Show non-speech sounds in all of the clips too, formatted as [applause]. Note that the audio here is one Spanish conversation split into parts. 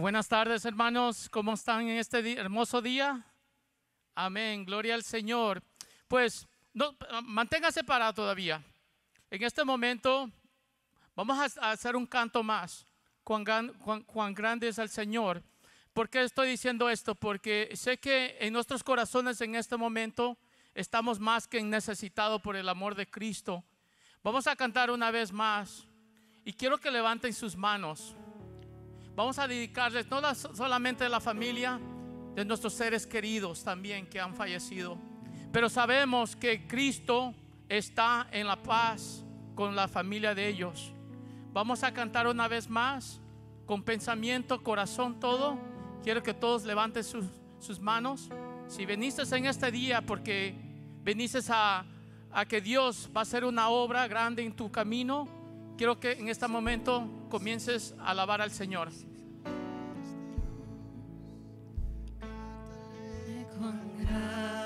buenas tardes hermanos, ¿cómo están en este hermoso día? Amén, gloria al Señor. Pues no, ah, manténgase parado todavía. En este momento vamos a hacer un canto más. Cuán, cuán, grande es el Señor. ¿Por qué estoy diciendo esto? Porque sé que en nuestros corazones en este momento estamos más que necesitados por el amor de Cristo. Vamos a cantar una vez más y quiero que levanten sus manos. Vamos a dedicarles no solamente a la familia, de nuestros seres queridos también que han fallecido. Pero sabemos que Cristo está en la paz con la familia de ellos. Vamos a cantar una vez más, con pensamiento, corazón, todo. Quiero que todos levanten sus, manos. Si viniste en este día porque viniste a, a que Dios va a hacer una obra grande en tu camino, quiero que en este momento comiences a alabar al Señor. one high.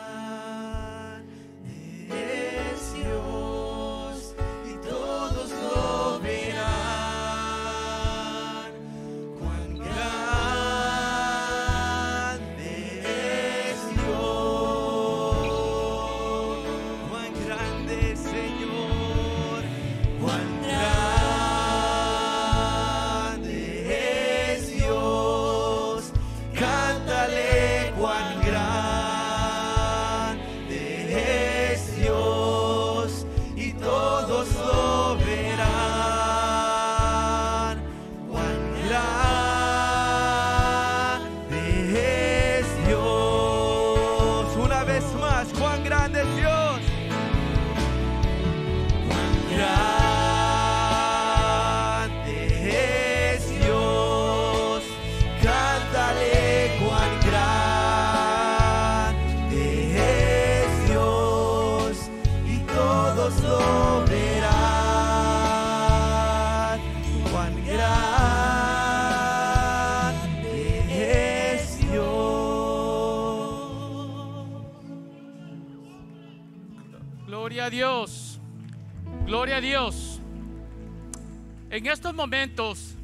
En estos momentos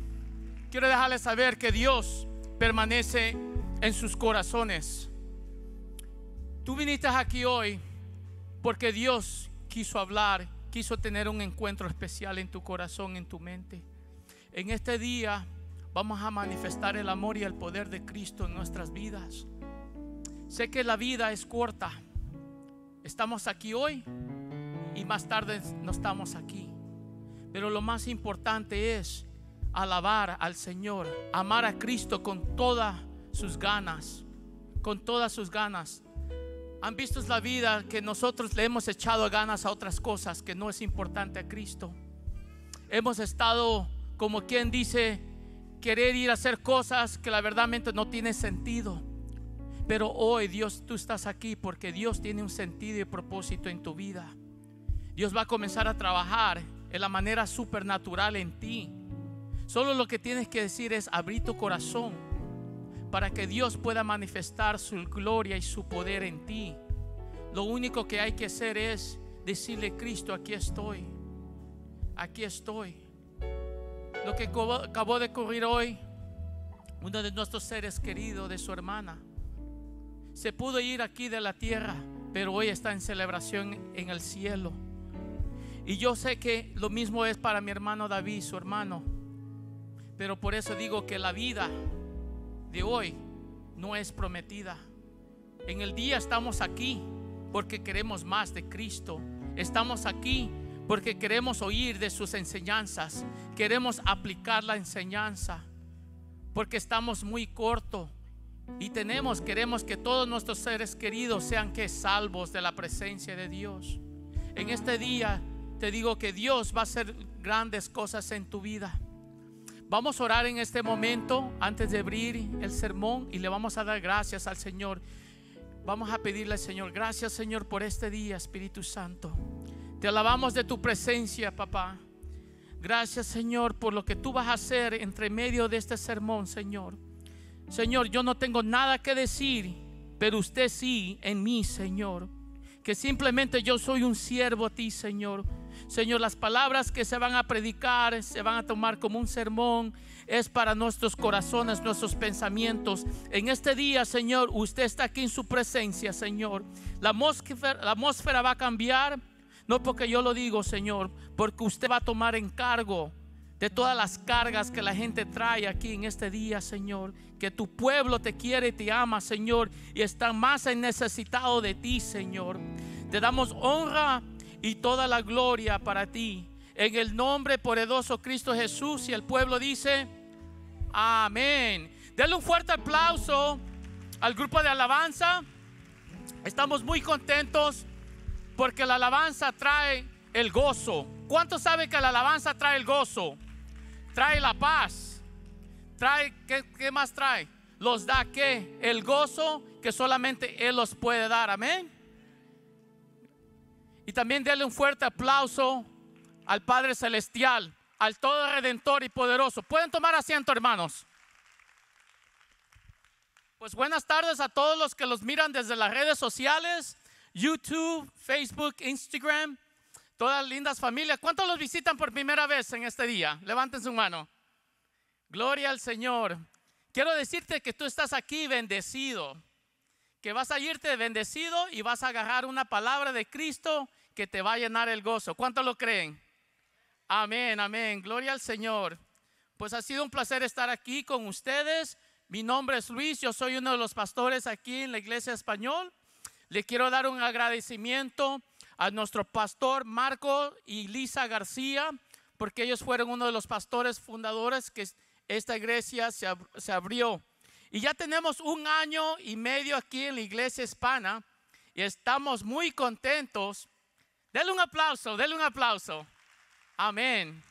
quiero dejarles saber que Dios permanece en sus corazones. Tú viniste aquí hoy porque Dios quiso hablar, quiso tener un encuentro especial en tu corazón, en tu mente. En este día vamos a manifestar el amor y el poder de Cristo en nuestras vidas. Sé que la vida es corta. Estamos aquí hoy y más tarde no estamos aquí. Pero lo más importante es alabar al Señor, amar a Cristo con todas sus ganas, con todas sus ganas. Han visto la vida que nosotros le hemos echado ganas a otras cosas que no es importante a Cristo. Hemos estado, como quien dice, querer ir a hacer cosas que la verdadmente no tiene sentido. Pero hoy Dios, tú estás aquí porque Dios tiene un sentido y propósito en tu vida. Dios va a comenzar a trabajar en la manera supernatural en ti. Solo lo que tienes que decir es abrir tu corazón para que Dios pueda manifestar su gloria y su poder en ti. Lo único que hay que hacer es decirle, Cristo, aquí estoy, aquí estoy. Lo que acabó de ocurrir hoy, uno de nuestros seres queridos, de su hermana, se pudo ir aquí de la tierra, pero hoy está en celebración en el cielo. Y yo sé que lo mismo es para mi hermano David, su hermano. Pero por eso digo que la vida de hoy no es prometida. En el día estamos aquí porque queremos más de Cristo. Estamos aquí porque queremos oír de sus enseñanzas. Queremos aplicar la enseñanza porque estamos muy corto y tenemos, queremos que todos nuestros seres queridos sean que salvos de la presencia de Dios. En este día te digo que Dios va a hacer grandes cosas en tu vida. Vamos a orar en este momento antes de abrir el sermón y le vamos a dar gracias al Señor. Vamos a pedirle al Señor, gracias Señor por este día, Espíritu Santo. Te alabamos de tu presencia, papá. Gracias Señor por lo que tú vas a hacer entre medio de este sermón, Señor. Señor, yo no tengo nada que decir, pero usted sí en mí, Señor. Que simplemente yo soy un siervo a ti, Señor Señor, las palabras que se van a predicar, se van a tomar como un sermón, es para nuestros corazones, nuestros pensamientos. En este día, Señor, usted está aquí en su presencia, Señor. La atmósfera, la atmósfera va a cambiar, no porque yo lo digo, Señor, porque usted va a tomar encargo de todas las cargas que la gente trae aquí en este día, Señor. Que tu pueblo te quiere y te ama, Señor, y está más necesitado de ti, Señor. Te damos honra y toda la gloria para ti. En el nombre poderoso Cristo Jesús y el pueblo dice, amén. Denle un fuerte aplauso al grupo de alabanza. Estamos muy contentos porque la alabanza trae el gozo. ¿Cuántos saben que la alabanza trae el gozo? Trae la paz. Trae, ¿qué, más trae? Los da que el gozo que solamente Él los puede dar. Amén. Y también déle un fuerte aplauso al Padre Celestial, al Todo Redentor y Poderoso. Pueden tomar asiento, hermanos. Pues buenas tardes a todos los que los miran desde las redes sociales, YouTube, Facebook, Instagram, todas lindas familias. ¿Cuántos los visitan por primera vez en este día? Levanten su mano. Gloria al Señor. Quiero decirte que tú estás aquí bendecido que vas a irte bendecido y vas a agarrar una palabra de Cristo que te va a llenar el gozo. ¿Cuánto lo creen? Amén, amén. Gloria al Señor. Pues ha sido un placer estar aquí con ustedes. Mi nombre es Luis, yo soy uno de los pastores aquí en la iglesia español. Le quiero dar un agradecimiento a nuestro pastor Marco y Lisa García, porque ellos fueron uno de los pastores fundadores que esta iglesia se abrió. Y ya tenemos un año y medio aquí en la iglesia hispana y estamos muy contentos. Denle un aplauso, denle un aplauso. Amén.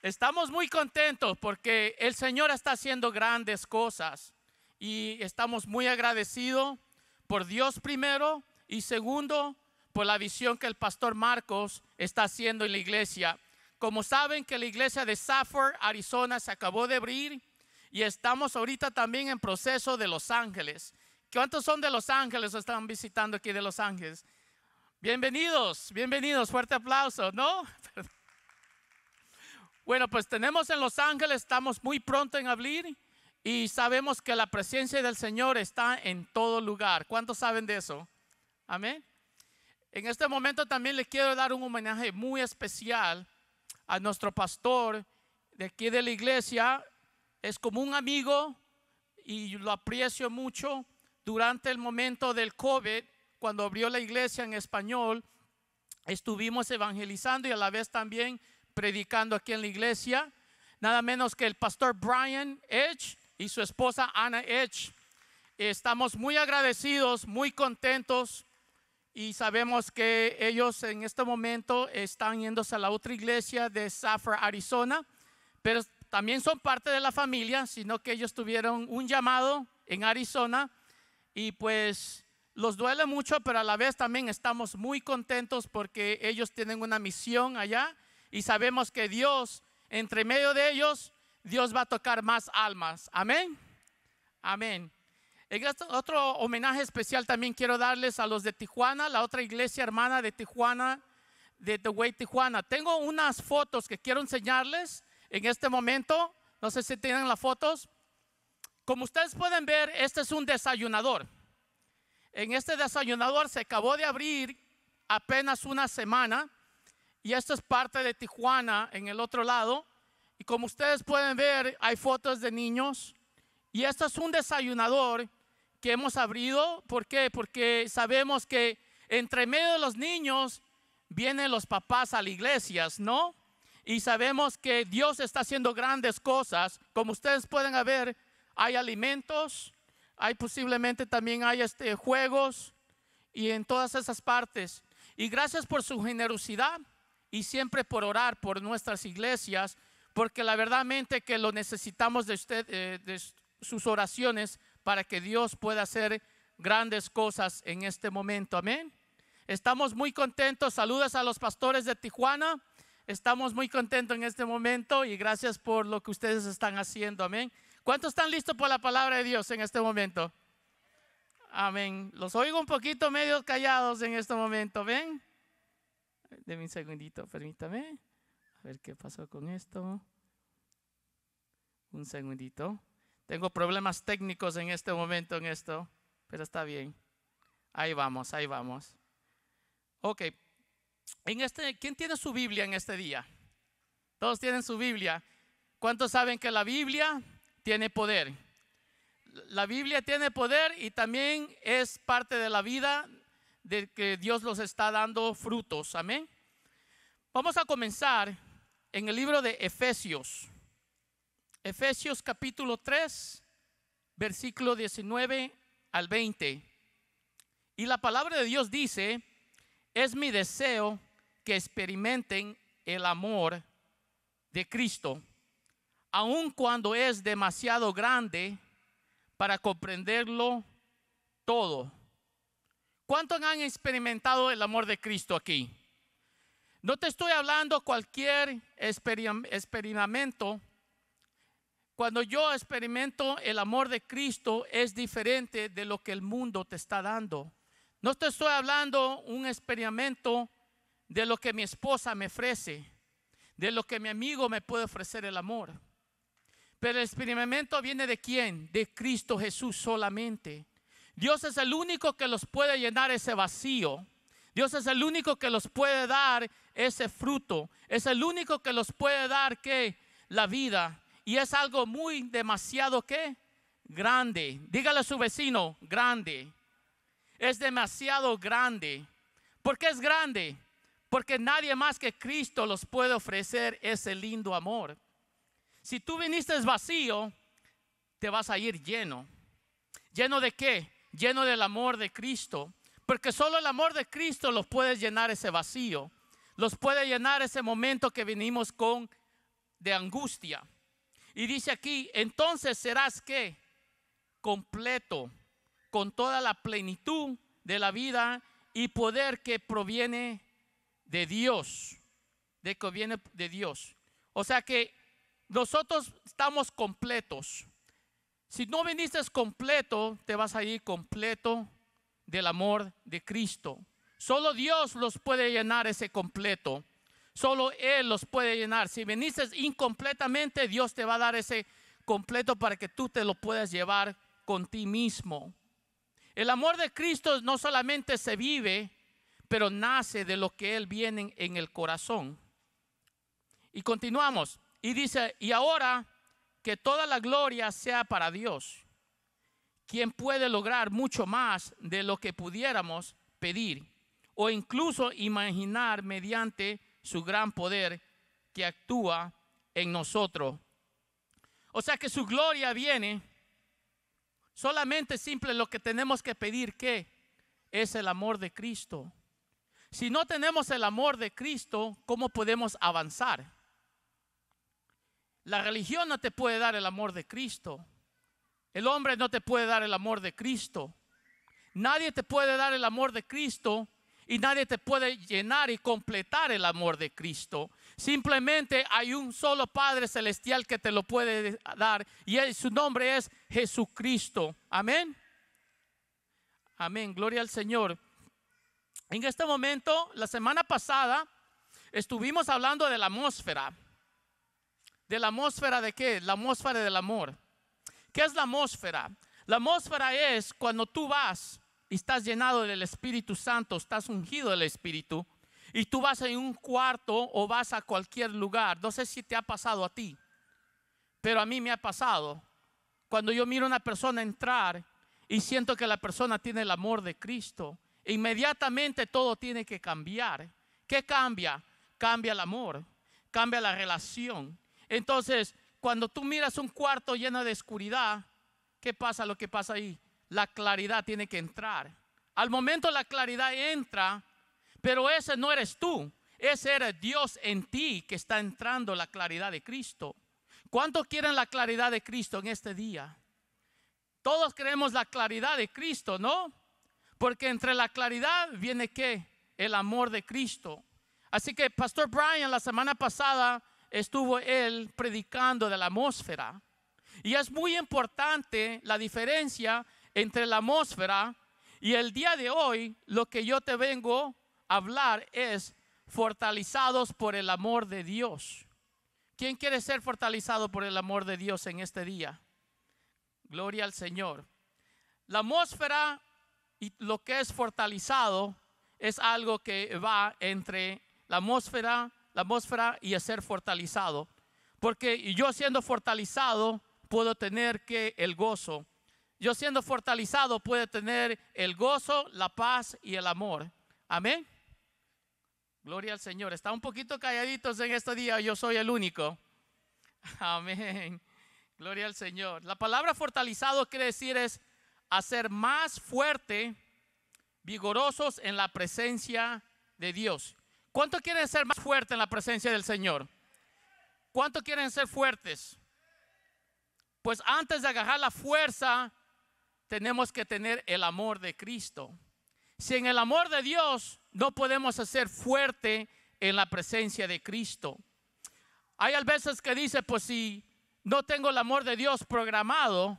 Estamos muy contentos porque el Señor está haciendo grandes cosas y estamos muy agradecidos por Dios primero y segundo por la visión que el pastor Marcos está haciendo en la iglesia. Como saben que la iglesia de Safford, Arizona, se acabó de abrir y estamos ahorita también en proceso de Los Ángeles. ¿Cuántos son de Los Ángeles o están visitando aquí de Los Ángeles? Bienvenidos, bienvenidos, fuerte aplauso, ¿no? [laughs] Bueno, pues tenemos en Los Ángeles, estamos muy pronto en abrir y sabemos que la presencia del Señor está en todo lugar. ¿Cuántos saben de eso? Amén. En este momento también le quiero dar un homenaje muy especial a nuestro pastor de aquí de la iglesia, es como un amigo y lo aprecio mucho. Durante el momento del COVID, cuando abrió la iglesia en español, estuvimos evangelizando y a la vez también predicando aquí en la iglesia. Nada menos que el pastor Brian Edge y su esposa Anna Edge. Estamos muy agradecidos, muy contentos y sabemos que ellos en este momento están yéndose a la otra iglesia de safra Arizona, pero también son parte de la familia, sino que ellos tuvieron un llamado en Arizona y pues los duele mucho, pero a la vez también estamos muy contentos porque ellos tienen una misión allá y sabemos que Dios, entre medio de ellos, Dios va a tocar más almas. Amén. Amén. Este otro homenaje especial también quiero darles a los de Tijuana, la otra iglesia hermana de Tijuana, de The Way Tijuana. Tengo unas fotos que quiero enseñarles en este momento, no sé si tienen las fotos. Como ustedes pueden ver, este es un desayunador. En este desayunador se acabó de abrir apenas una semana y esto es parte de Tijuana en el otro lado. Y como ustedes pueden ver, hay fotos de niños y esto es un desayunador que hemos abrido. ¿Por qué? Porque sabemos que entre medio de los niños vienen los papás a las iglesias, ¿no? y sabemos que Dios está haciendo grandes cosas. Como ustedes pueden ver, hay alimentos, hay posiblemente también hay este, juegos y en todas esas partes. Y gracias por su generosidad y siempre por orar por nuestras iglesias, porque la verdad que lo necesitamos de usted, eh, de sus oraciones para que Dios pueda hacer grandes cosas en este momento. Amén. Estamos muy contentos. Saludos a los pastores de Tijuana Estamos muy contentos en este momento y gracias por lo que ustedes están haciendo. Amén. ¿Cuántos están listos por la palabra de Dios en este momento? Amén. Los oigo un poquito medio callados en este momento. ¿Ven? Deme un segundito, permítame. A ver qué pasó con esto. Un segundito. Tengo problemas técnicos en este momento en esto, pero está bien. Ahí vamos, ahí vamos. Ok, en este, ¿Quién tiene su Biblia en este día? Todos tienen su Biblia. ¿Cuántos saben que la Biblia tiene poder? La Biblia tiene poder y también es parte de la vida de que Dios los está dando frutos. Amén. Vamos a comenzar en el libro de Efesios. Efesios capítulo 3, versículo 19 al 20. Y la palabra de Dios dice, es mi deseo que experimenten el amor de Cristo, aun cuando es demasiado grande para comprenderlo todo. ¿Cuántos han experimentado el amor de Cristo aquí? No te estoy hablando cualquier experimento. Cuando yo experimento el amor de Cristo es diferente de lo que el mundo te está dando. No te estoy hablando un experimento de lo que mi esposa me ofrece, de lo que mi amigo me puede ofrecer el amor. Pero el experimento viene de quién? De Cristo Jesús solamente. Dios es el único que los puede llenar ese vacío. Dios es el único que los puede dar ese fruto. Es el único que los puede dar que la vida. Y es algo muy demasiado que grande. Dígale a su vecino, grande es demasiado grande. ¿Por qué es grande? Porque nadie más que Cristo los puede ofrecer ese lindo amor. Si tú viniste vacío, te vas a ir lleno. ¿Lleno de qué? Lleno del amor de Cristo. Porque solo el amor de Cristo los puede llenar ese vacío. Los puede llenar ese momento que venimos con de angustia. Y dice aquí, entonces serás que completo con toda la plenitud de la vida y poder que proviene de Dios, de que viene de Dios. O sea que nosotros estamos completos. Si no viniste completo, te vas a ir completo del amor de Cristo. Solo Dios los puede llenar ese completo. Solo Él los puede llenar. Si viniste incompletamente, Dios te va a dar ese completo para que tú te lo puedas llevar con ti mismo. El amor de Cristo no solamente se vive, pero nace de lo que Él viene en el corazón. Y continuamos. Y dice, y ahora que toda la gloria sea para Dios, quien puede lograr mucho más de lo que pudiéramos pedir o incluso imaginar mediante su gran poder que actúa en nosotros. O sea que su gloria viene Solamente simple lo que tenemos que pedir que es el amor de Cristo. Si no tenemos el amor de Cristo, ¿cómo podemos avanzar? La religión no te puede dar el amor de Cristo. El hombre no te puede dar el amor de Cristo. Nadie te puede dar el amor de Cristo y nadie te puede llenar y completar el amor de Cristo. Simplemente hay un solo Padre Celestial que te lo puede dar y su nombre es Jesucristo. Amén. Amén. Gloria al Señor. En este momento, la semana pasada, estuvimos hablando de la atmósfera. ¿De la atmósfera de qué? La atmósfera del amor. ¿Qué es la atmósfera? La atmósfera es cuando tú vas estás llenado del Espíritu Santo, estás ungido del Espíritu, y tú vas en un cuarto o vas a cualquier lugar, no sé si te ha pasado a ti, pero a mí me ha pasado, cuando yo miro a una persona entrar y siento que la persona tiene el amor de Cristo, inmediatamente todo tiene que cambiar. ¿Qué cambia? Cambia el amor, cambia la relación. Entonces, cuando tú miras un cuarto lleno de oscuridad, ¿qué pasa? Lo que pasa ahí la claridad tiene que entrar. Al momento la claridad entra, pero ese no eres tú, ese eres Dios en ti que está entrando la claridad de Cristo. ¿Cuántos quieren la claridad de Cristo en este día? Todos queremos la claridad de Cristo, ¿no? Porque entre la claridad viene qué? El amor de Cristo. Así que Pastor Brian la semana pasada estuvo él predicando de la atmósfera. Y es muy importante la diferencia entre la atmósfera y el día de hoy lo que yo te vengo a hablar es fortalizados por el amor de Dios. ¿Quién quiere ser fortalizado por el amor de Dios en este día? Gloria al Señor. La atmósfera y lo que es fortalizado es algo que va entre la atmósfera, la atmósfera y el ser fortalizado. Porque yo siendo fortalizado puedo tener que el gozo, yo siendo fortalizado puede tener el gozo, la paz y el amor. Amén. Gloria al Señor. Está un poquito calladitos en este día, yo soy el único. [laughs] Amén. Gloria al Señor. La palabra fortalizado quiere decir es hacer más fuerte, vigorosos en la presencia de Dios. ¿Cuánto quieren ser más fuertes en la presencia del Señor? ¿Cuánto quieren ser fuertes? Pues antes de agarrar la fuerza tenemos que tener el amor de Cristo. Si en el amor de Dios no podemos ser fuerte en la presencia de Cristo. Hay veces que dice, pues si no tengo el amor de Dios programado,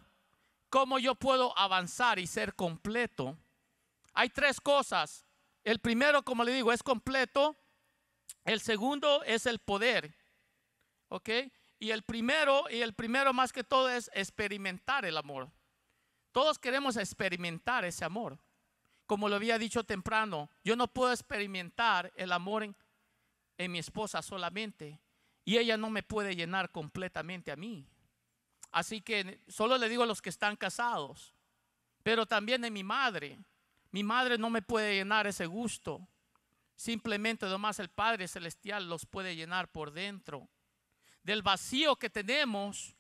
¿cómo yo puedo avanzar y ser completo? Hay tres cosas. El primero, como le digo, es completo. El segundo es el poder. ¿Ok? Y el primero, y el primero más que todo es experimentar el amor. Todos queremos experimentar ese amor. Como lo había dicho temprano, yo no puedo experimentar el amor en, mi esposa solamente y ella no me puede llenar completamente a mí. Así que solo le digo a los que están casados, pero también en mi madre. Mi madre no me puede llenar ese gusto. Simplemente nomás el Padre Celestial los puede llenar por dentro. Del vacío que tenemos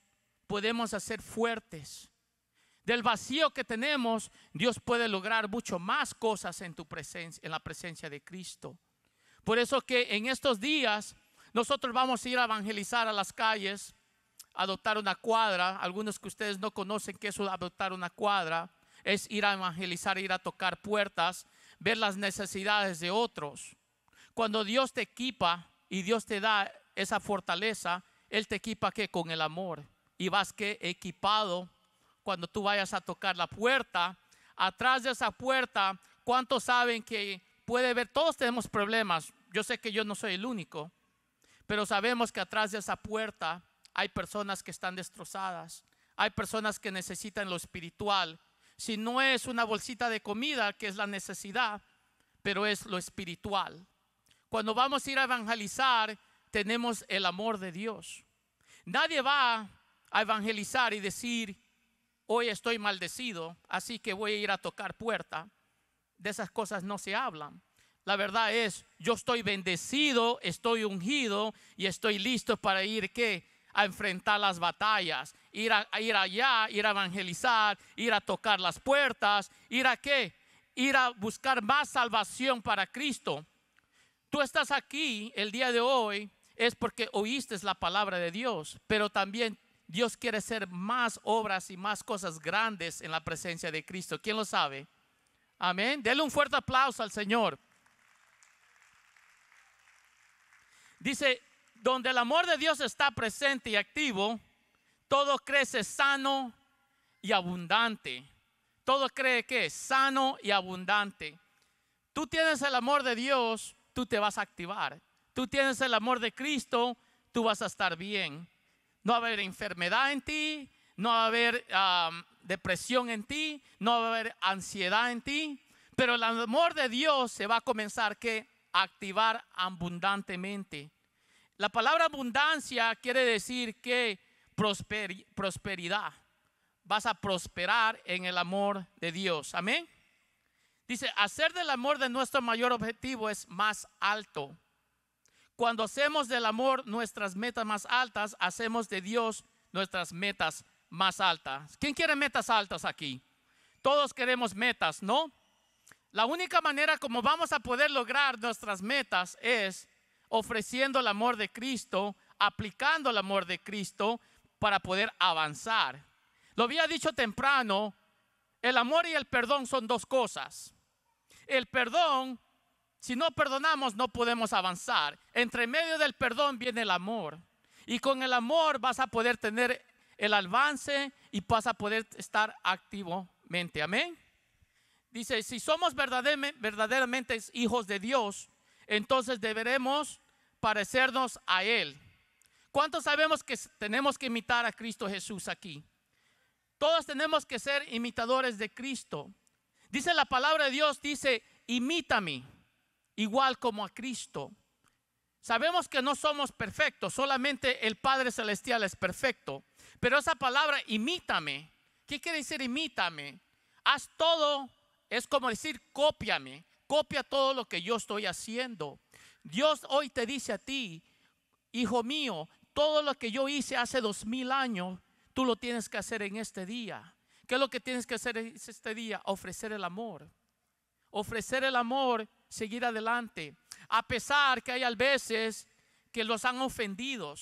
podemos hacer fuertes. Del vacío que tenemos, Dios puede lograr mucho más cosas en tu presencia, en la presencia de Cristo. Por eso que en estos días nosotros vamos a ir a evangelizar a las calles, a adoptar una cuadra. Algunos que ustedes no conocen que es adoptar una cuadra es ir a evangelizar, ir a tocar puertas, ver las necesidades de otros. Cuando Dios te equipa y Dios te da esa fortaleza, él te equipa que con el amor y vas que equipado cuando tú vayas a tocar la puerta, atrás de esa puerta, ¿cuántos saben que puede haber, todos tenemos problemas? Yo sé que yo no soy el único, pero sabemos que atrás de esa puerta hay personas que están destrozadas, hay personas que necesitan lo espiritual. Si no es una bolsita de comida, que es la necesidad, pero es lo espiritual. Cuando vamos a ir a evangelizar, tenemos el amor de Dios. Nadie va a evangelizar y decir, hoy estoy maldecido, así que voy a ir a tocar puerta. De esas cosas no se hablan. La verdad es, yo estoy bendecido, estoy ungido y estoy listo para ir qué? A enfrentar las batallas, ir, a, ir allá, ir a evangelizar, ir a tocar las puertas, ir a qué? Ir a buscar más salvación para Cristo. Tú estás aquí el día de hoy es porque oíste la palabra de Dios, pero también Dios quiere hacer más obras y más cosas grandes en la presencia de Cristo. ¿Quién lo sabe? Amén. Dele un fuerte aplauso al Señor. Dice, donde el amor de Dios está presente y activo, todo crece sano y abundante. Todo cree que es sano y abundante. Tú tienes el amor de Dios, tú te vas a activar. Tú tienes el amor de Cristo, tú vas a estar bien no va a haber enfermedad en ti, no va a haber depresión en ti, no va a haber ansiedad en ti, pero el amor de Dios se va a comenzar que activar abundantemente. La palabra abundancia quiere decir que prosperidad. Vas a prosperar en el amor de Dios. Amén. Dice, hacer del amor de nuestro mayor objetivo es más alto. Cuando hacemos del amor nuestras metas más altas, hacemos de Dios nuestras metas más altas. ¿Quién quiere metas altas aquí? Todos queremos metas, ¿no? La única manera como vamos a poder lograr nuestras metas es ofreciendo el amor de Cristo, aplicando el amor de Cristo para poder avanzar. Lo había dicho temprano, el amor y el perdón son dos cosas. El perdón si no perdonamos, no podemos avanzar. Entre medio del perdón viene el amor. Y con el amor vas a poder tener el avance y vas a poder estar activamente. Amén. Dice, si somos verdaderamente hijos de Dios, entonces deberemos parecernos a Él. ¿Cuántos sabemos que tenemos que imitar a Cristo Jesús aquí? Todos tenemos que ser imitadores de Cristo. Dice la palabra de Dios, dice, imítame igual como a Cristo. Sabemos que no somos perfectos, solamente el Padre Celestial es perfecto. Pero esa palabra, imítame, ¿qué quiere decir imítame? Haz todo, es como decir, copiame. copia todo lo que yo estoy haciendo. Dios hoy te dice a ti, hijo mío, todo lo que yo hice hace dos mil años, tú lo tienes que hacer en este día. ¿Qué es lo que tienes que hacer este día? Ofrecer el amor. Ofrecer el amor seguir adelante, a pesar que hay veces que los han ofendido,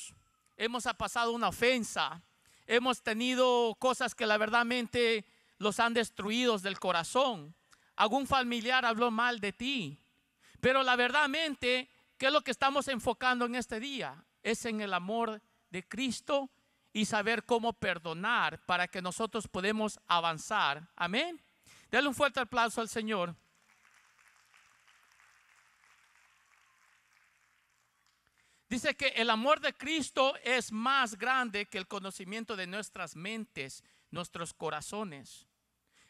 hemos pasado una ofensa, hemos tenido cosas que la verdadmente los han destruido del corazón. Algún familiar habló mal de ti, pero la verdadmente, ¿qué es lo que estamos enfocando en este día? Es en el amor de Cristo y saber cómo perdonar para que nosotros podemos avanzar. Amén. Dale un fuerte aplauso al Señor. Dice que el amor de Cristo es más grande que el conocimiento de nuestras mentes, nuestros corazones.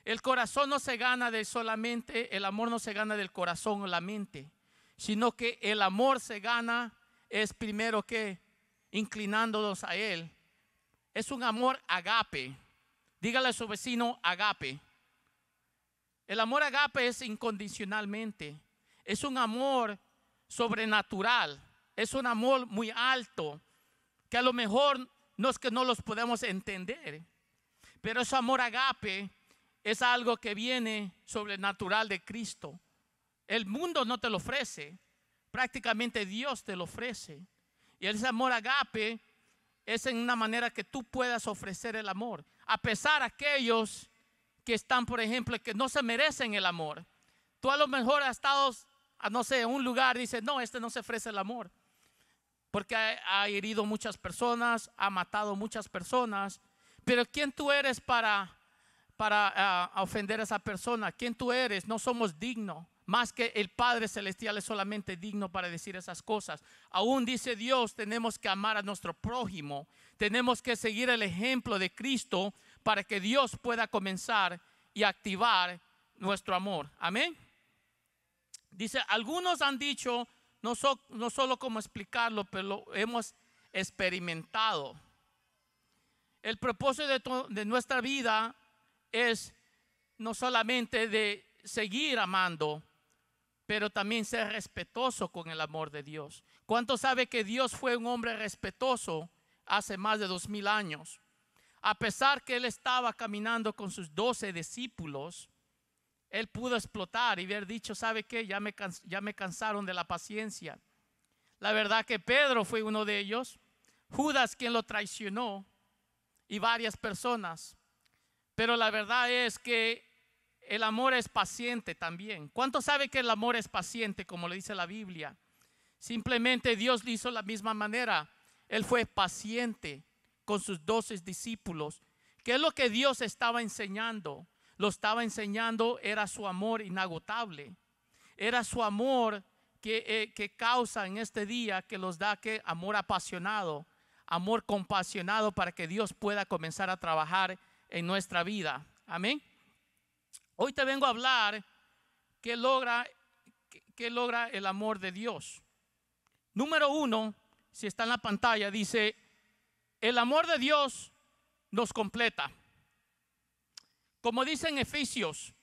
El corazón no se gana de solamente, el amor no se gana del corazón o la mente, sino que el amor se gana es primero que inclinándonos a Él. Es un amor agape. Dígale a su vecino agape. El amor agape es incondicionalmente. Es un amor sobrenatural es un amor muy alto que a lo mejor no es que no los podemos entender, pero ese amor agape es algo que viene sobrenatural de Cristo. El mundo no te lo ofrece, prácticamente Dios te lo ofrece. Y ese amor agape es en una manera que tú puedas ofrecer el amor. A pesar de aquellos que están, por ejemplo, que no se merecen el amor. Tú a lo mejor has estado, a no sé, en un lugar, dices, no, este no se ofrece el amor porque ha, herido muchas personas, ha matado muchas personas. Pero ¿quién tú eres para, para ah, ofender a esa persona? ¿Quién tú eres? No somos dignos. Más que el Padre Celestial es solamente digno para decir esas cosas. Aún dice Dios, tenemos que amar a nuestro prójimo. Tenemos que seguir el ejemplo de Cristo para que Dios pueda comenzar y activar nuestro amor. Amén. Dice, algunos han dicho, no, sólo solo como explicarlo, pero lo hemos experimentado. El propósito de, de nuestra vida es no solamente de seguir amando, pero también ser respetuoso con el amor de Dios. ¿Cuánto sabe que Dios fue un hombre respetuoso hace más de dos mil años? A pesar que él estaba caminando con sus doce discípulos, él pudo explotar y haber dicho, ¿sabe qué? Ya me, cansaron de la paciencia. La verdad que Pedro fue uno de ellos, Judas quien lo traicionó y varias personas. Pero la verdad es que el amor es paciente también. ¿Cuánto sabe que el amor es paciente, como le dice la Biblia? Simplemente Dios lo hizo de la misma manera. Él fue paciente con sus doce discípulos. ¿Qué es lo que Dios estaba enseñando? lo estaba enseñando era su amor inagotable. Era su amor eh, que, causa en este día que los da que amor apasionado, amor compasionado para que Dios pueda comenzar a trabajar en nuestra vida. Amén. Hoy te vengo a hablar qué logra, que logra el amor de Dios. Número uno, si está en la pantalla, dice, el amor de Dios nos completa. Como dice en Efesios,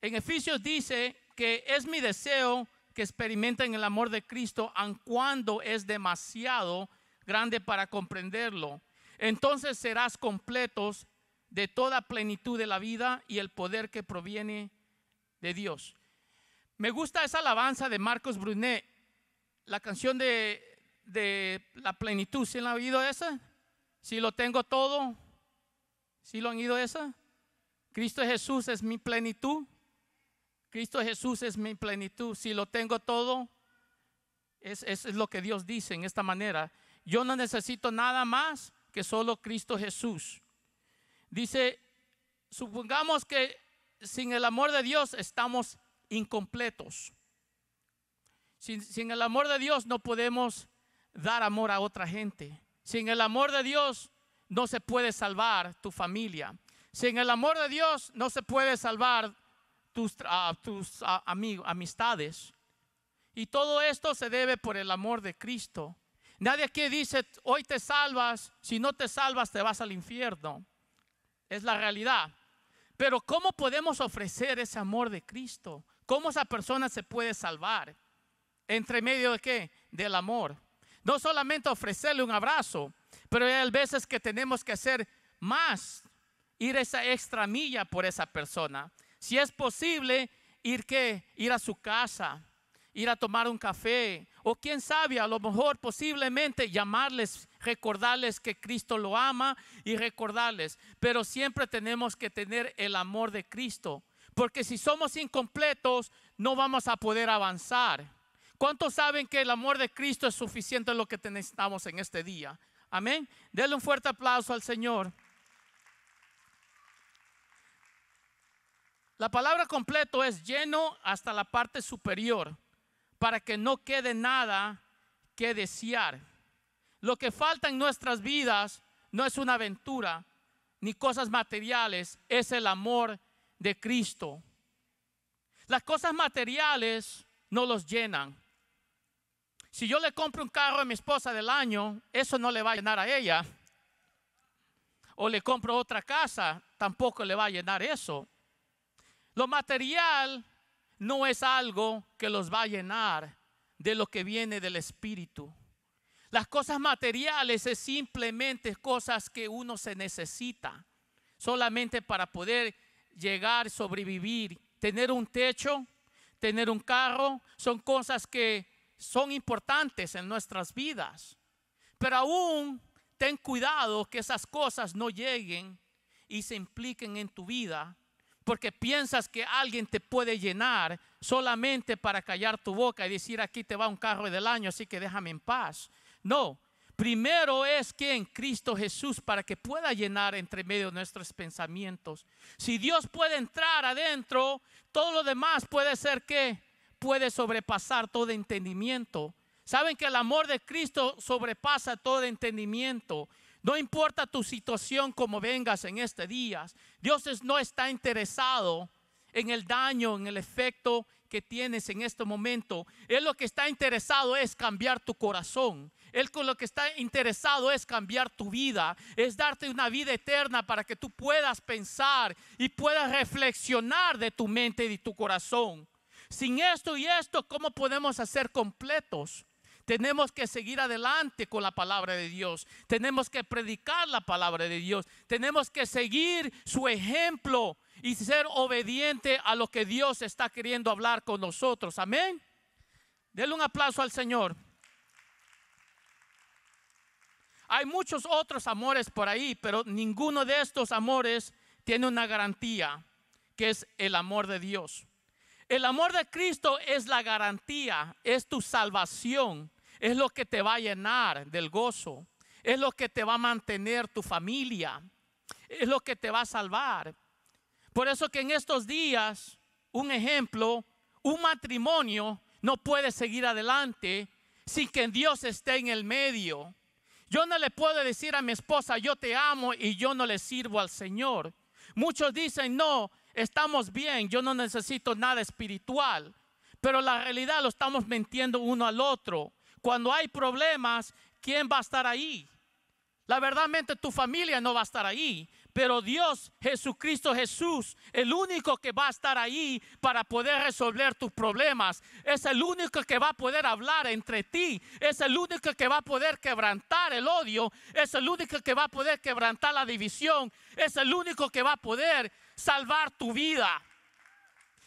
en Efesios dice que es mi deseo que experimenten el amor de Cristo, aun cuando es demasiado grande para comprenderlo. Entonces serás completos de toda plenitud de la vida y el poder que proviene de Dios. Me gusta esa alabanza de Marcos Brunet, la canción de, la plenitud. ¿Sí la han oído esa? ¿Sí lo tengo todo? ¿Sí lo han oído esa? Cristo Jesús es mi plenitud. Cristo Jesús es mi plenitud. Si lo tengo todo, es, es, lo que Dios dice en esta manera. Yo no necesito nada más que solo Cristo Jesús. Dice, supongamos que sin el amor de Dios estamos incompletos. Sin, sin, el amor de Dios no podemos dar amor a otra gente. Sin el amor de Dios no se puede salvar tu familia en el amor de Dios no se puede salvar tus, ah, tus ah, amistades. Y todo esto se debe por el amor de Cristo. Nadie aquí dice, hoy te salvas, si no te salvas te vas al infierno. Es la realidad. Pero ¿cómo podemos ofrecer ese amor de Cristo? ¿Cómo esa persona se puede salvar? ¿Entre medio de qué? Del amor. No solamente ofrecerle un abrazo, pero hay veces que tenemos que hacer más ir esa extra milla por esa persona. Si es posible, ir qué? Ir a su casa, ir a tomar un café o quién sabe, a lo mejor posiblemente llamarles, recordarles que Cristo lo ama y recordarles. Pero siempre tenemos que tener el amor de Cristo, porque si somos incompletos no vamos a poder avanzar. ¿Cuántos saben que el amor de Cristo es suficiente lo que necesitamos en este día? Amén. Denle un fuerte aplauso al Señor. La palabra completo es lleno hasta la parte superior, para que no quede nada que desear. Lo que falta en nuestras vidas no es una aventura ni cosas materiales, es el amor de Cristo. Las cosas materiales no los llenan. Si yo le compro un carro a mi esposa del año, eso no le va a llenar a ella. O le compro otra casa, tampoco le va a llenar eso. Lo material no es algo que los va a llenar de lo que viene del Espíritu. Las cosas materiales es simplemente cosas que uno se necesita solamente para poder llegar, sobrevivir, tener un techo, tener un carro, son cosas que son importantes en nuestras vidas. Pero aún ten cuidado que esas cosas no lleguen y se impliquen en tu vida porque piensas que alguien te puede llenar solamente para callar tu boca y decir aquí te va un carro del año, así que déjame en paz. No, primero es que en Cristo Jesús para que pueda llenar entre medio nuestros pensamientos. Si Dios puede entrar adentro, todo lo demás puede ser que puede sobrepasar todo entendimiento. Saben que el amor de Cristo sobrepasa todo entendimiento. No importa tu situación como vengas en este día, Dios no está interesado en el daño, en el efecto que tienes en este momento. Él lo que está interesado es cambiar tu corazón. Él con lo que está interesado es cambiar tu vida, es darte una vida eterna para que tú puedas pensar y puedas reflexionar de tu mente y de tu corazón. Sin esto y esto, ¿cómo podemos hacer completos? Tenemos que seguir adelante con la palabra de Dios. Tenemos que predicar la palabra de Dios. Tenemos que seguir su ejemplo y ser obediente a lo que Dios está queriendo hablar con nosotros. Amén. Denle un aplauso al Señor. Hay muchos otros amores por ahí, pero ninguno de estos amores tiene una garantía, que es el amor de Dios. El amor de Cristo es la garantía, es tu salvación, es lo que te va a llenar del gozo, es lo que te va a mantener tu familia, es lo que te va a salvar. Por eso que en estos días, un ejemplo, un matrimonio no puede seguir adelante sin que Dios esté en el medio. Yo no le puedo decir a mi esposa, yo te amo y yo no le sirvo al Señor. Muchos dicen, no, estamos bien, yo no necesito nada espiritual. Pero la realidad lo estamos mintiendo uno al otro. Cuando hay problemas, ¿quién va a estar ahí? La verdadmente tu familia no va a estar ahí, pero Dios, Jesucristo Jesús, el único que va a estar ahí para poder resolver tus problemas, es el único que va a poder hablar entre ti, es el único que va a poder quebrantar el odio, es el único que va a poder quebrantar la división, es el único que va a poder salvar tu vida.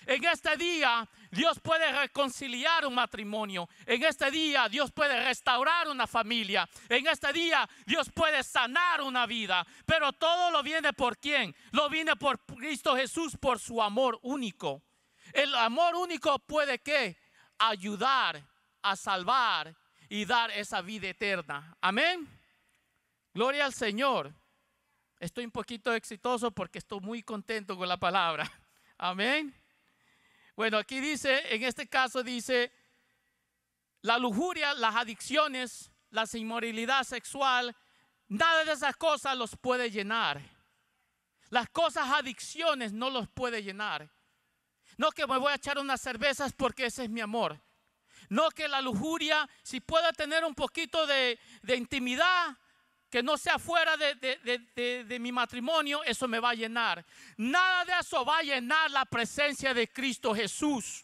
En este día Dios puede reconciliar un matrimonio. En este día Dios puede restaurar una familia. En este día Dios puede sanar una vida. Pero todo lo viene por quién? Lo viene por Cristo Jesús, por su amor único. El amor único puede que ayudar a salvar y dar esa vida eterna. Amén. Gloria al Señor. Estoy un poquito exitoso porque estoy muy contento con la palabra. Amén. Bueno, aquí dice, en este caso dice, la lujuria, las adicciones, la inmoralidad sexual, nada de esas cosas los puede llenar. Las cosas adicciones no los puede llenar. No que me voy a echar unas cervezas porque ese es mi amor. No que la lujuria, si pueda tener un poquito de, de intimidad, que no sea fuera de, mi matrimonio, eso me va a llenar. Nada de eso va a llenar la presencia de Cristo Jesús.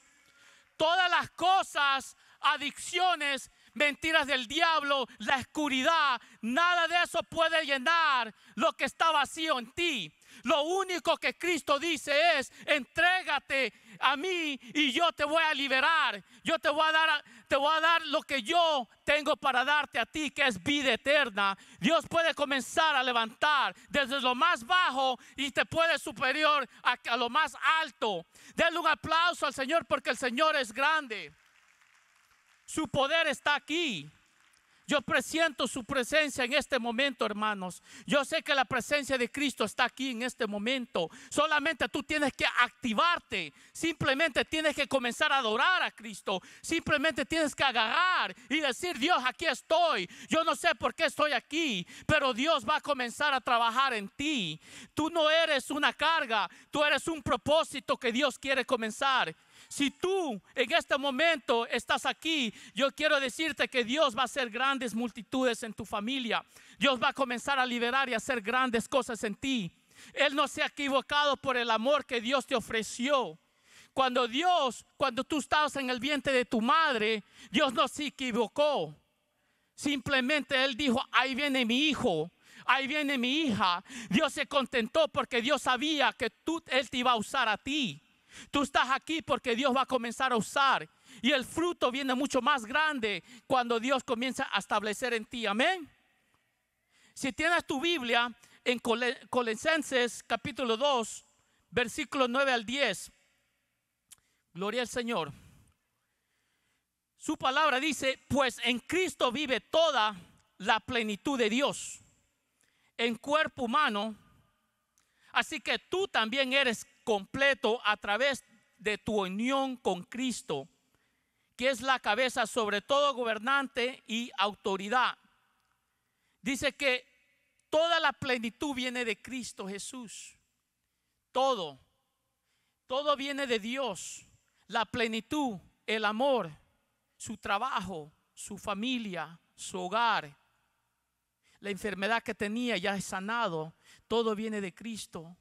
Todas las cosas, adicciones, mentiras del diablo, la oscuridad, nada de eso puede llenar lo que está vacío en ti. Lo único que Cristo dice es, entrégate a mí y yo te voy a liberar. Yo te voy a dar, te voy a dar lo que yo tengo para darte a ti, que es vida eterna. Dios puede comenzar a levantar desde lo más bajo y te puede superior a, a lo más alto. Denle un aplauso al Señor porque el Señor es grande. Su poder está aquí. Yo presiento su presencia en este momento, hermanos. Yo sé que la presencia de Cristo está aquí en este momento. Solamente tú tienes que activarte. Simplemente tienes que comenzar a adorar a Cristo. Simplemente tienes que agarrar y decir, Dios, aquí estoy. Yo no sé por qué estoy aquí, pero Dios va a comenzar a trabajar en ti. Tú no eres una carga, tú eres un propósito que Dios quiere comenzar si tú en este momento estás aquí, yo quiero decirte que Dios va a hacer grandes multitudes en tu familia. Dios va a comenzar a liberar y a hacer grandes cosas en ti. Él no se ha equivocado por el amor que Dios te ofreció. Cuando Dios, cuando tú estabas en el vientre de tu madre, Dios no se equivocó. Simplemente Él dijo, ahí viene mi hijo, ahí viene mi hija. Dios se contentó porque Dios sabía que tú, Él te iba a usar a ti. Tú estás aquí porque Dios va a comenzar a usar. Y el fruto viene mucho más grande cuando Dios comienza a establecer en ti. Amén. Si tienes tu Biblia en Colosenses capítulo 2, versículo 9 al 10. Gloria al Señor. Su palabra dice, pues en Cristo vive toda la plenitud de Dios en cuerpo humano. Así que tú también eres completo a través de tu unión con Cristo, que es la cabeza sobre todo gobernante y autoridad. Dice que toda la plenitud viene de Cristo Jesús. Todo. Todo viene de Dios. La plenitud, el amor, su trabajo, su familia, su hogar. La enfermedad que tenía ya es sanado. Todo viene de Cristo.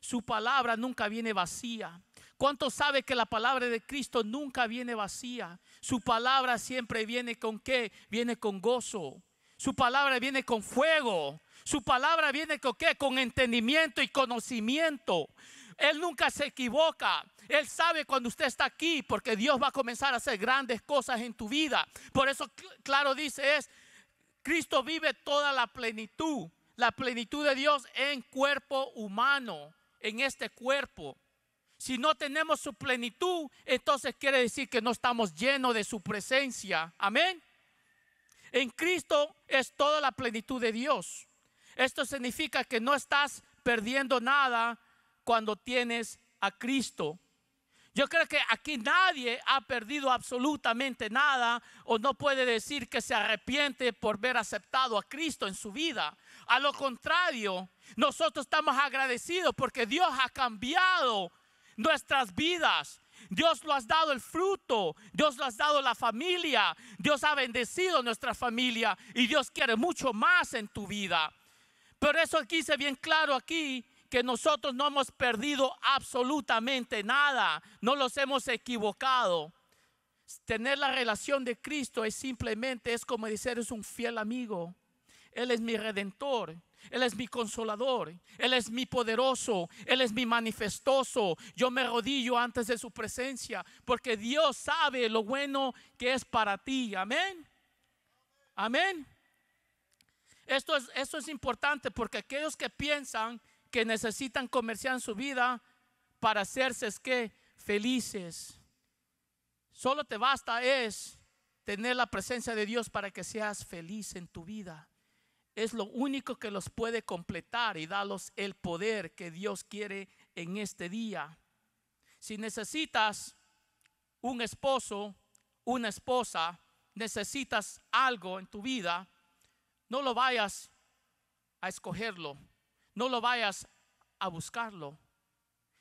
Su palabra nunca viene vacía. cuánto sabe que la palabra de Cristo nunca viene vacía? Su palabra siempre viene con qué? Viene con gozo. Su palabra viene con fuego. Su palabra viene con qué? Con entendimiento y conocimiento. Él nunca se equivoca. Él sabe cuando usted está aquí porque Dios va a comenzar a hacer grandes cosas en tu vida. Por eso, claro, dice es, Cristo vive toda la plenitud, la plenitud de Dios en cuerpo humano en este cuerpo. Si no tenemos su plenitud, entonces quiere decir que no estamos llenos de su presencia. Amén. En Cristo es toda la plenitud de Dios. Esto significa que no estás perdiendo nada cuando tienes a Cristo. Yo creo que aquí nadie ha perdido absolutamente nada o no puede decir que se arrepiente por ver aceptado a Cristo en su vida. A lo contrario, nosotros estamos agradecidos porque Dios ha cambiado nuestras vidas. Dios lo has dado el fruto, Dios lo has dado la familia, Dios ha bendecido nuestra familia y Dios quiere mucho más en tu vida. Pero eso aquí se bien claro aquí que nosotros no hemos perdido absolutamente nada, no los hemos equivocado. Tener la relación de Cristo es simplemente, es como decir, es un fiel amigo. Él es mi redentor, Él es mi consolador, Él es mi poderoso, Él es mi manifestoso. Yo me rodillo antes de su presencia porque Dios sabe lo bueno que es para ti. Amén. Amén. Esto es, esto es importante porque aquellos que piensan que necesitan comerciar en su vida para hacerse es que felices. Solo te basta es tener la presencia de Dios para que seas feliz en tu vida. Es lo único que los puede completar y darlos el poder que Dios quiere en este día. Si necesitas un esposo, una esposa, necesitas algo en tu vida, no lo vayas a escogerlo. No lo vayas a buscarlo.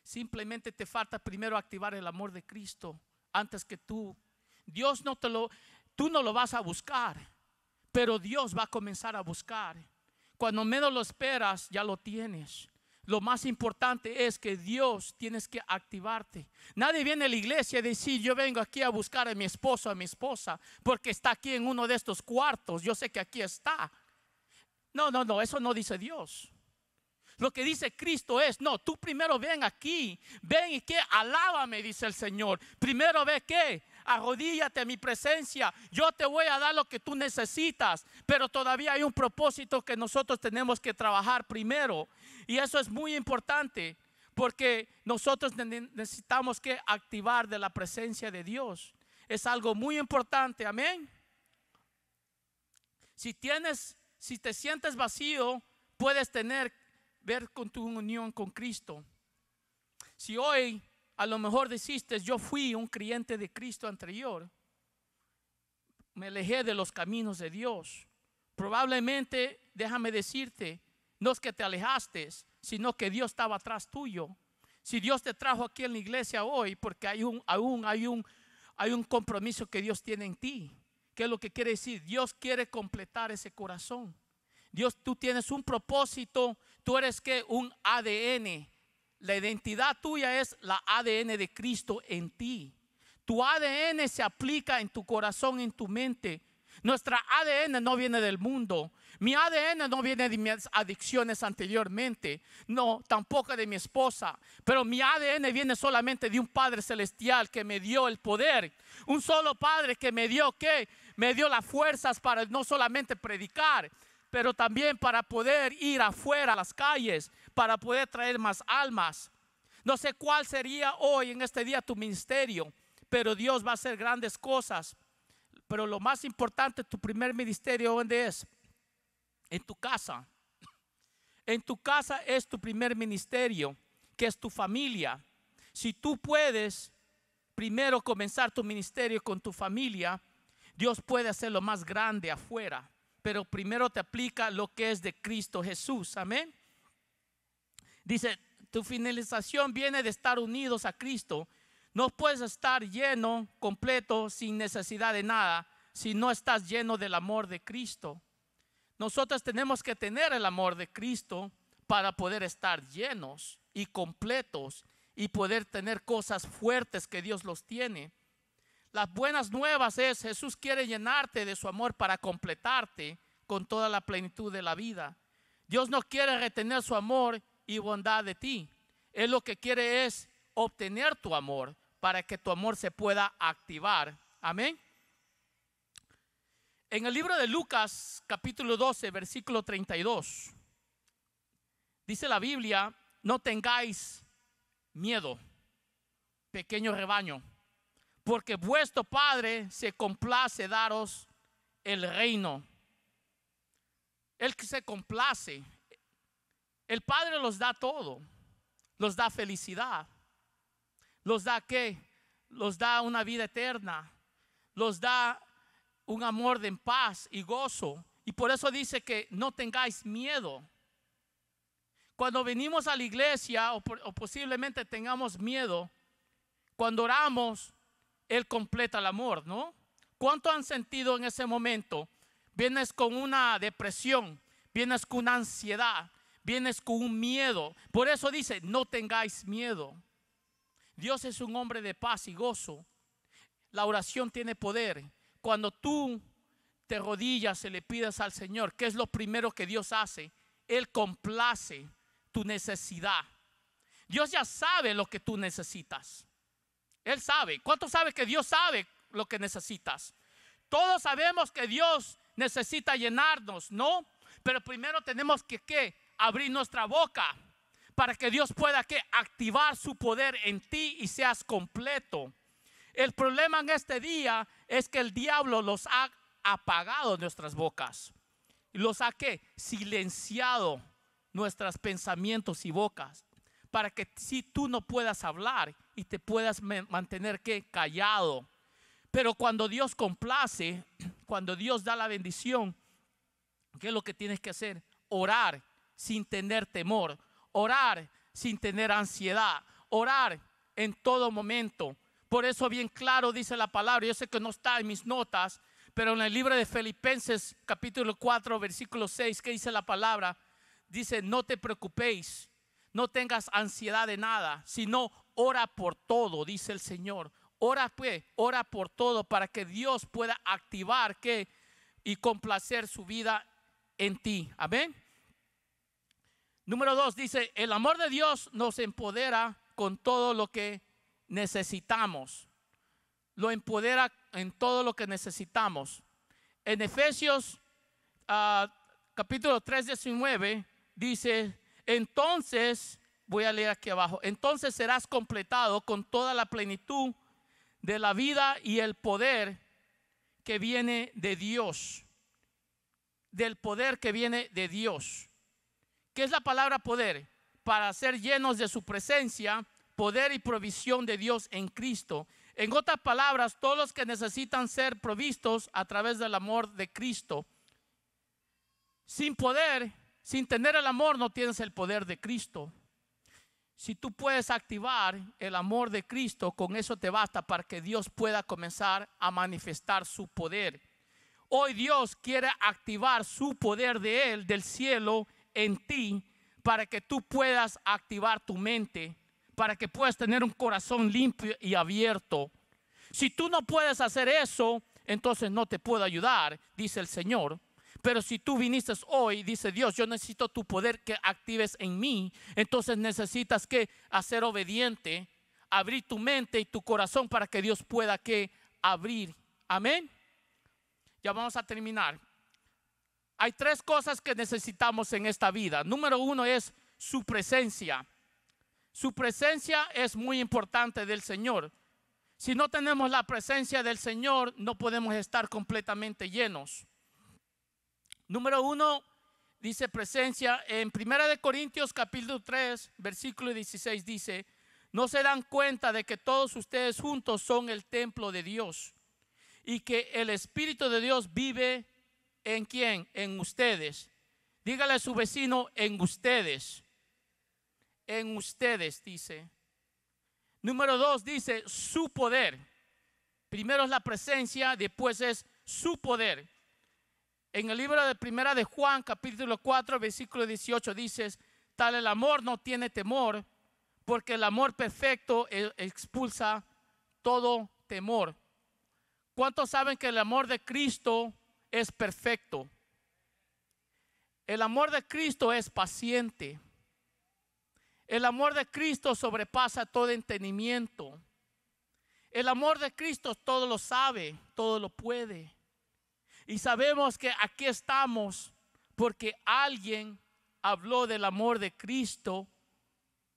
Simplemente te falta primero activar el amor de Cristo antes que tú. Dios no te lo, tú no lo vas a buscar, pero Dios va a comenzar a buscar. Cuando menos lo esperas, ya lo tienes. Lo más importante es que Dios tienes que activarte. Nadie viene a la iglesia y decir, yo vengo aquí a buscar a mi esposo, a mi esposa, porque está aquí en uno de estos cuartos. Yo sé que aquí está. No, no, no, eso no dice Dios. Lo que dice Cristo es, no, tú primero ven aquí, ven y que alábame, dice el Señor. Primero ve que arrodíllate a mi presencia, yo te voy a dar lo que tú necesitas, pero todavía hay un propósito que nosotros tenemos que trabajar primero. Y eso es muy importante porque nosotros necesitamos que activar de la presencia de Dios. Es algo muy importante, amén. Si tienes, si te sientes vacío, puedes tener ver con tu unión con Cristo. Si hoy a lo mejor deciste, yo fui un creyente de Cristo anterior, me alejé de los caminos de Dios. Probablemente, déjame decirte, no es que te alejaste, sino que Dios estaba atrás tuyo. Si Dios te trajo aquí en la iglesia hoy, porque hay un, aún hay un, hay un compromiso que Dios tiene en ti. ¿Qué es lo que quiere decir? Dios quiere completar ese corazón. Dios, tú tienes un propósito tú eres que un ADN. La identidad tuya es la ADN de Cristo en ti. Tu ADN se aplica en tu corazón, en tu mente. Nuestra ADN no viene del mundo. Mi ADN no viene de mis adicciones anteriormente. No, tampoco de mi esposa. Pero mi ADN viene solamente de un Padre Celestial que me dio el poder. Un solo Padre que me dio qué? Me dio las fuerzas para no solamente predicar, pero también para poder ir afuera a las calles, para poder traer más almas. No sé cuál sería hoy, en este día, tu ministerio, pero Dios va a hacer grandes cosas. Pero lo más importante, tu primer ministerio, ¿dónde es? En tu casa. En tu casa es tu primer ministerio, que es tu familia. Si tú puedes primero comenzar tu ministerio con tu familia, Dios puede hacer lo más grande afuera pero primero te aplica lo que es de Cristo Jesús. Amén. Dice, tu finalización viene de estar unidos a Cristo. No puedes estar lleno, completo, sin necesidad de nada, si no estás lleno del amor de Cristo. Nosotros tenemos que tener el amor de Cristo para poder estar llenos y completos y poder tener cosas fuertes que Dios los tiene. Las buenas nuevas es Jesús quiere llenarte de su amor para completarte con toda la plenitud de la vida. Dios no quiere retener su amor y bondad de ti. Él lo que quiere es obtener tu amor para que tu amor se pueda activar. Amén. En el libro de Lucas capítulo 12, versículo 32, dice la Biblia, no tengáis miedo, pequeño rebaño porque vuestro Padre se complace daros el reino. Él que se complace. El Padre los da todo. Los da felicidad. Los da qué? Los da una vida eterna. Los da un amor de paz y gozo. Y por eso dice que no tengáis miedo. Cuando venimos a la iglesia o posiblemente tengamos miedo, cuando oramos, él completa el amor, ¿no? ¿Cuánto han sentido en ese momento? Vienes con una depresión, vienes con una ansiedad, vienes con un miedo. Por eso dice, no tengáis miedo. Dios es un hombre de paz y gozo. La oración tiene poder. Cuando tú te rodillas y le pides al Señor, ¿qué es lo primero que Dios hace? Él complace tu necesidad. Dios ya sabe lo que tú necesitas. Él sabe. cuánto sabe que Dios sabe lo que necesitas? Todos sabemos que Dios necesita llenarnos, ¿no? Pero primero tenemos que abrir nuestra boca para que Dios pueda activar su poder en ti y seas completo. El problema en este día es que el diablo los ha apagado nuestras bocas. Los ha ¿qué? silenciado nuestros pensamientos y bocas para que si tú no puedas hablar y te puedas mantener que callado. Pero cuando Dios complace, [clears throat] cuando Dios da la bendición, ¿qué es lo que tienes que hacer? Orar sin tener temor, orar sin tener ansiedad, orar en todo momento. Por eso bien claro dice la palabra, yo sé que no está en mis notas, pero en el libro de Filipenses capítulo 4 versículo 6, ¿qué dice la palabra? Dice, no te preocupéis, no tengas ansiedad de nada, sino ora por todo, dice el Señor. Ora pues, por todo para que Dios pueda activar que y complacer su vida en ti. Amén. Número dos dice, el amor de Dios nos empodera con todo lo que necesitamos. Lo empodera en todo lo que necesitamos. En Efesios ah, capítulo 3, 19 dice, entonces Voy a leer aquí abajo. Entonces serás completado con toda la plenitud de la vida y el poder que viene de Dios. Del poder que viene de Dios. ¿Qué es la palabra poder? Para ser llenos de su presencia, poder y provisión de Dios en Cristo. En otras palabras, todos los que necesitan ser provistos a través del amor de Cristo. Sin poder, sin tener el amor, no tienes el poder de Cristo. Si tú puedes activar el amor de Cristo, con eso te basta para que Dios pueda comenzar a manifestar su poder. Hoy Dios quiere activar su poder de Él, del cielo, en ti, para que tú puedas activar tu mente, para que puedas tener un corazón limpio y abierto. Si tú no puedes hacer eso, entonces no te puedo ayudar, dice el Señor. Pero si tú viniste hoy, dice Dios, yo necesito tu poder que actives en mí, entonces necesitas que hacer obediente, abrir tu mente y tu corazón para que Dios pueda que abrir. Amén. Ya vamos a terminar. Hay tres cosas que necesitamos en esta vida. Número uno es su presencia. Su presencia es muy importante del Señor. Si no tenemos la presencia del Señor, no podemos estar completamente llenos. Número uno, dice presencia. En Primera de Corintios capítulo 3, versículo 16 dice, no se dan cuenta de que todos ustedes juntos son el templo de Dios y que el Espíritu de Dios vive en quién, en ustedes. Dígale a su vecino, en ustedes. En ustedes, dice. Número dos dice, su poder. Primero es la presencia, después es su poder. En el libro de Primera de Juan, capítulo 4, versículo 18, dices, tal el amor no tiene temor, porque el amor perfecto e-, expulsa todo temor. ¿Cuántos saben que el amor de Cristo es perfecto? El amor de Cristo es paciente. El amor de Cristo sobrepasa todo entendimiento. El amor de Cristo todo lo sabe, todo lo puede. Y sabemos que aquí estamos porque alguien habló del amor de Cristo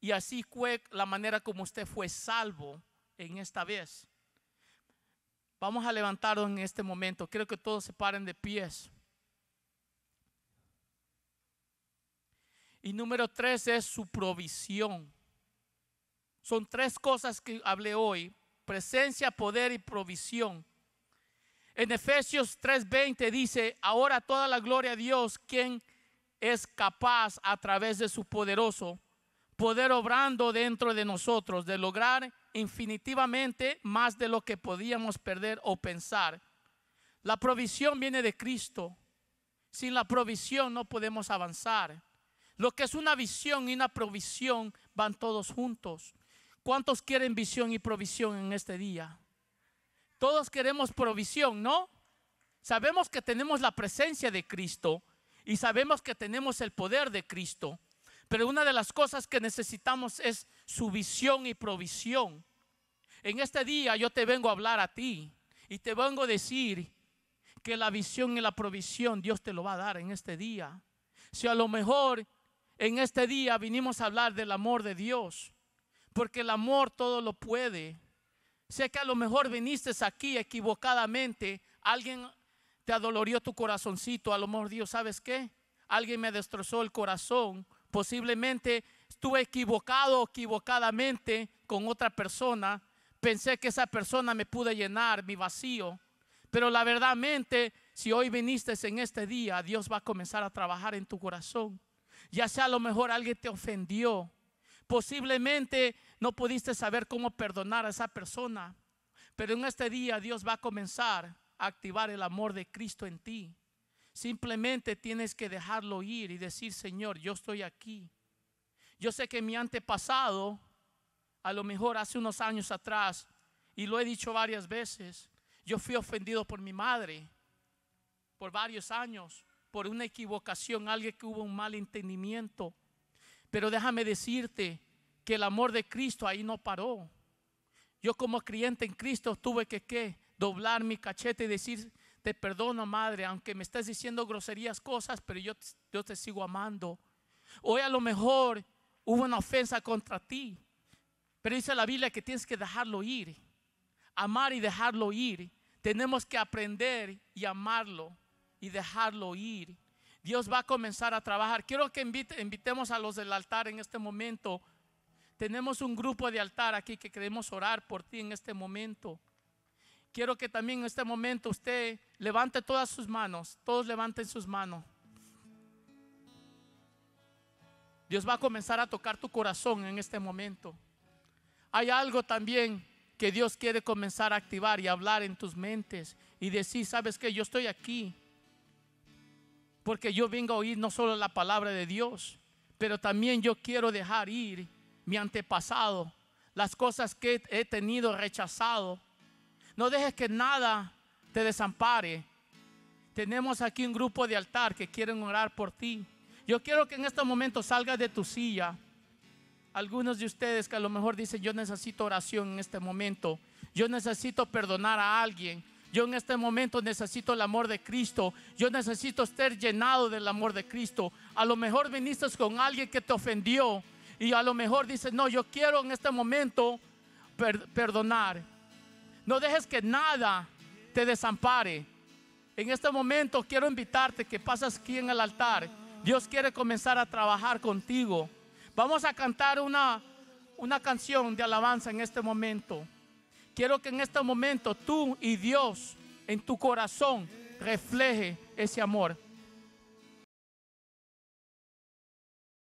y así fue la manera como usted fue salvo en esta vez. Vamos a levantarnos en este momento. Quiero que todos se paren de pies. Y número tres es su provisión. Son tres cosas que hablé hoy. Presencia, poder y provisión. En Efesios 3:20 dice, ahora toda la gloria a Dios, quien es capaz a través de su poderoso poder obrando dentro de nosotros, de lograr infinitivamente más de lo que podíamos perder o pensar. La provisión viene de Cristo. Sin la provisión no podemos avanzar. Lo que es una visión y una provisión van todos juntos. ¿Cuántos quieren visión y provisión en este día? Todos queremos provisión, ¿no? Sabemos que tenemos la presencia de Cristo y sabemos que tenemos el poder de Cristo, pero una de las cosas que necesitamos es su visión y provisión. En este día yo te vengo a hablar a ti y te vengo a decir que la visión y la provisión Dios te lo va a dar en este día. Si a lo mejor en este día vinimos a hablar del amor de Dios, porque el amor todo lo puede. Sé que a lo mejor viniste aquí equivocadamente, alguien te adolorió tu corazoncito, a lo mejor Dios, ¿sabes qué? Alguien me destrozó el corazón, posiblemente estuve equivocado equivocadamente con otra persona, pensé que esa persona me pude llenar mi vacío, pero la verdad, mente, si hoy viniste en este día, Dios va a comenzar a trabajar en tu corazón. Ya sea a lo mejor alguien te ofendió, Posiblemente no pudiste saber cómo perdonar a esa persona, pero en este día Dios va a comenzar a activar el amor de Cristo en ti. Simplemente tienes que dejarlo ir y decir, Señor, yo estoy aquí. Yo sé que mi antepasado, a lo mejor hace unos años atrás, y lo he dicho varias veces, yo fui ofendido por mi madre por varios años, por una equivocación, alguien que hubo un mal entendimiento. Pero déjame decirte que el amor de Cristo ahí no paró. Yo como creyente en Cristo tuve que doblar mi cachete y decir, te perdono madre, aunque me estés diciendo groserías cosas, pero yo, yo te sigo amando. Hoy a lo mejor hubo una ofensa contra ti, pero dice la Biblia que tienes que dejarlo ir, amar y dejarlo ir. Tenemos que aprender y amarlo y dejarlo ir. Dios va a comenzar a trabajar. Quiero que invite, invitemos a los del altar en este momento. Tenemos un grupo de altar aquí que queremos orar por ti en este momento. Quiero que también en este momento usted levante todas sus manos. Todos levanten sus manos. Dios va a comenzar a tocar tu corazón en este momento. Hay algo también que Dios quiere comenzar a activar y hablar en tus mentes y decir, sabes que yo estoy aquí porque yo vengo a oír no solo la palabra de Dios, pero también yo quiero dejar ir mi antepasado, las cosas que he tenido rechazado. No dejes que nada te desampare. Tenemos aquí un grupo de altar que quieren orar por ti. Yo quiero que en este momento salgas de tu silla. Algunos de ustedes que a lo mejor dicen, yo necesito oración en este momento. Yo necesito perdonar a alguien. Yo en este momento necesito el amor de Cristo. Yo necesito estar llenado del amor de Cristo. A lo mejor viniste con alguien que te ofendió y a lo mejor dices, no, yo quiero en este momento perdonar. No dejes que nada te desampare. En este momento quiero invitarte que pasas aquí en el altar. Dios quiere comenzar a trabajar contigo. Vamos a cantar una, una canción de alabanza en este momento. Quiero que en este momento tú y Dios en tu corazón refleje ese amor.